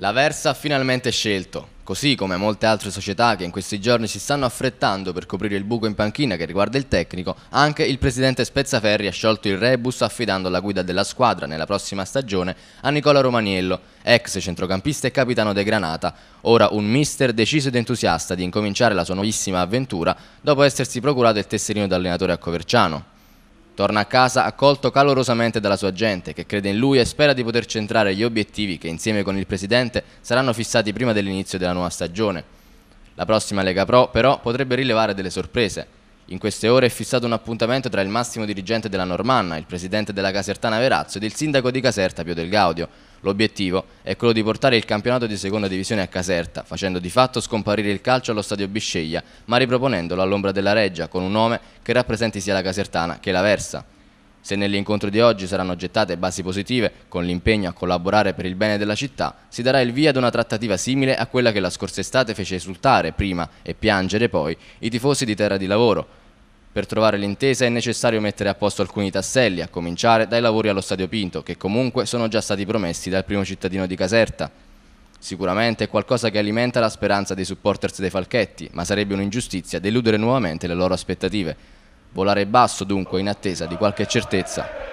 La Versa ha finalmente scelto, così come molte altre società che in questi giorni si stanno affrettando per coprire il buco in panchina che riguarda il tecnico, anche il presidente Spezzaferri ha sciolto il rebus affidando la guida della squadra nella prossima stagione a Nicola Romaniello, ex centrocampista e capitano dei Granata, ora un mister deciso ed entusiasta di incominciare la sua nuovissima avventura dopo essersi procurato il tesserino da allenatore a Coverciano. Torna a casa accolto calorosamente dalla sua gente che crede in lui e spera di poter centrare gli obiettivi che insieme con il presidente saranno fissati prima dell'inizio della nuova stagione. La prossima Lega Pro però potrebbe rilevare delle sorprese. In queste ore è fissato un appuntamento tra il massimo dirigente della Normanna, il presidente della Casertana Verazzo ed il sindaco di Caserta Pio Del Gaudio. L'obiettivo è quello di portare il campionato di seconda divisione a Caserta, facendo di fatto scomparire il calcio allo stadio Bisceglia, ma riproponendolo all'ombra della Reggia, con un nome che rappresenti sia la Casertana che la Versa. Se nell'incontro di oggi saranno gettate basi positive con l'impegno a collaborare per il bene della città, si darà il via ad una trattativa simile a quella che la scorsa estate fece esultare prima e piangere poi i tifosi di terra di lavoro. Per trovare l'intesa è necessario mettere a posto alcuni tasselli, a cominciare dai lavori allo Stadio Pinto, che comunque sono già stati promessi dal primo cittadino di Caserta. Sicuramente è qualcosa che alimenta la speranza dei supporters dei Falchetti, ma sarebbe un'ingiustizia deludere nuovamente le loro aspettative. Volare basso dunque in attesa di qualche certezza.